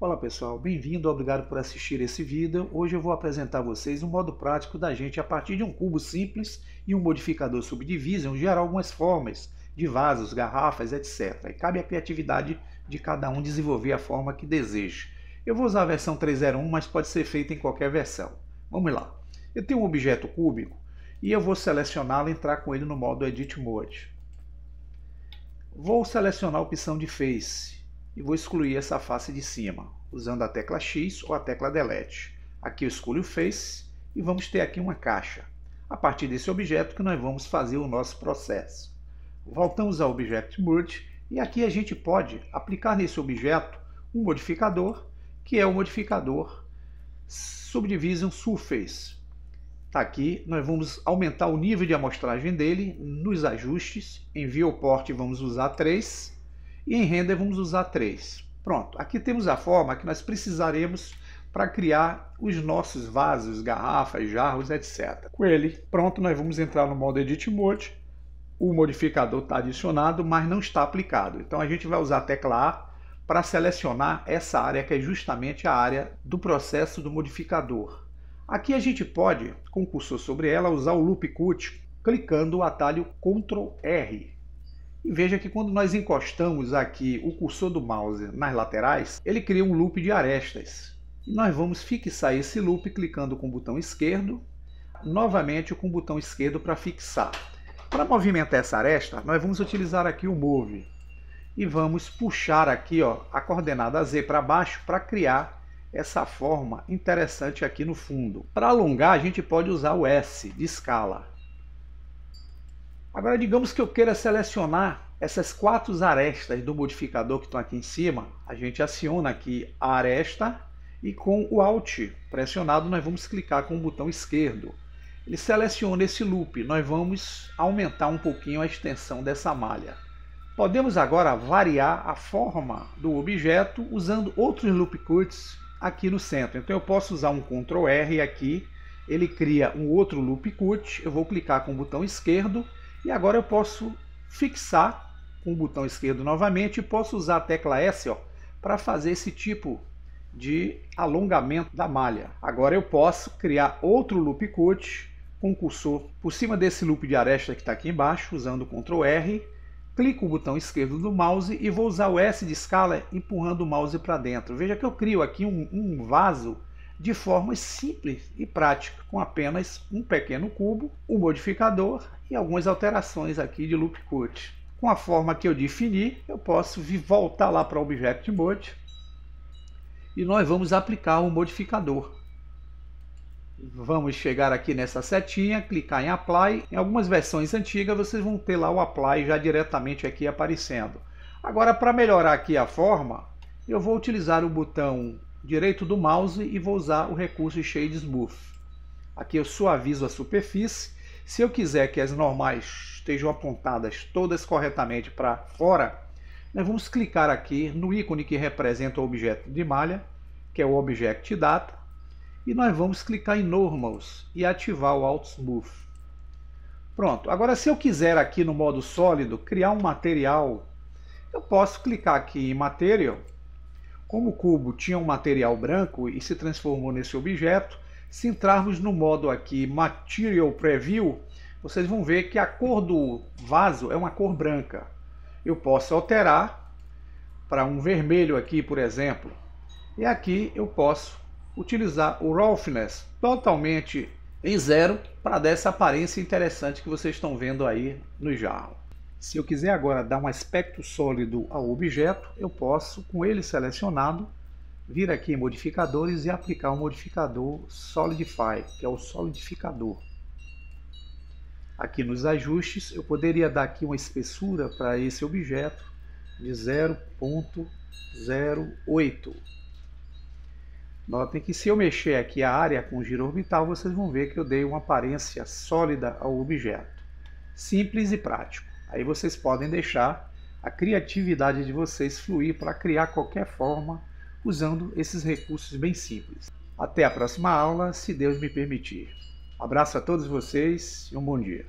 Olá pessoal, bem-vindo, obrigado por assistir esse vídeo. Hoje eu vou apresentar a vocês um modo prático da gente, a partir de um cubo simples e um modificador subdivision, gerar algumas formas de vasos, garrafas, etc. E cabe à criatividade de cada um desenvolver a forma que deseja. Eu vou usar a versão 301, mas pode ser feita em qualquer versão. Vamos lá. Eu tenho um objeto cúbico e eu vou selecioná-lo e entrar com ele no modo Edit Mode. Vou selecionar a opção de Face e vou excluir essa face de cima, usando a tecla X ou a tecla Delete. Aqui eu escolho o Face e vamos ter aqui uma caixa. A partir desse objeto que nós vamos fazer o nosso processo. Voltamos ao Object Merge e aqui a gente pode aplicar nesse objeto um modificador, que é o modificador Subdivision Surface. Está aqui, nós vamos aumentar o nível de amostragem dele nos ajustes. Em Viewport vamos usar 3 e em render vamos usar 3. Pronto, aqui temos a forma que nós precisaremos para criar os nossos vasos, garrafas, jarros, etc. Com ele, pronto, nós vamos entrar no modo Edit Mode. O modificador está adicionado, mas não está aplicado. Então a gente vai usar a tecla A para selecionar essa área que é justamente a área do processo do modificador. Aqui a gente pode, com o cursor sobre ela, usar o Loop Cut clicando o atalho Ctrl R e veja que quando nós encostamos aqui o cursor do mouse nas laterais, ele cria um loop de arestas. E nós vamos fixar esse loop clicando com o botão esquerdo, novamente com o botão esquerdo para fixar. Para movimentar essa aresta, nós vamos utilizar aqui o Move. E vamos puxar aqui ó, a coordenada Z para baixo para criar essa forma interessante aqui no fundo. Para alongar, a gente pode usar o S de escala. Agora, digamos que eu queira selecionar essas quatro arestas do modificador que estão aqui em cima. A gente aciona aqui a aresta e com o Alt pressionado nós vamos clicar com o botão esquerdo. Ele seleciona esse loop, nós vamos aumentar um pouquinho a extensão dessa malha. Podemos agora variar a forma do objeto usando outros loop cuts aqui no centro. Então eu posso usar um Ctrl R aqui, ele cria um outro loop cut, eu vou clicar com o botão esquerdo e agora eu posso fixar com o botão esquerdo novamente e posso usar a tecla S para fazer esse tipo de alongamento da malha. Agora eu posso criar outro loop cut com o cursor por cima desse loop de aresta que está aqui embaixo, usando o Ctrl R, clico o botão esquerdo do mouse e vou usar o S de escala empurrando o mouse para dentro. Veja que eu crio aqui um, um vaso de forma simples e prática, com apenas um pequeno cubo, um modificador e algumas alterações aqui de loop cut. Com a forma que eu defini, eu posso vir voltar lá para o Object Mode e nós vamos aplicar o um modificador. Vamos chegar aqui nessa setinha, clicar em Apply. Em algumas versões antigas vocês vão ter lá o Apply já diretamente aqui aparecendo. Agora, para melhorar aqui a forma, eu vou utilizar o botão direito do mouse e vou usar o recurso Shade Smooth. Aqui eu suavizo a superfície. Se eu quiser que as normais estejam apontadas todas corretamente para fora, nós vamos clicar aqui no ícone que representa o objeto de malha, que é o Object Data, e nós vamos clicar em Normals e ativar o Auto Smooth. Pronto, agora se eu quiser aqui no modo sólido criar um material, eu posso clicar aqui em Material como o cubo tinha um material branco e se transformou nesse objeto, se entrarmos no modo aqui Material Preview, vocês vão ver que a cor do vaso é uma cor branca. Eu posso alterar para um vermelho aqui, por exemplo. E aqui eu posso utilizar o roughness totalmente em zero para dar essa aparência interessante que vocês estão vendo aí no jarro. Se eu quiser agora dar um aspecto sólido ao objeto, eu posso, com ele selecionado, vir aqui em modificadores e aplicar o modificador Solidify, que é o solidificador. Aqui nos ajustes, eu poderia dar aqui uma espessura para esse objeto de 0.08. Notem que se eu mexer aqui a área com o giro orbital, vocês vão ver que eu dei uma aparência sólida ao objeto. Simples e prático. Aí vocês podem deixar a criatividade de vocês fluir para criar qualquer forma usando esses recursos bem simples. Até a próxima aula, se Deus me permitir. Abraço a todos vocês e um bom dia.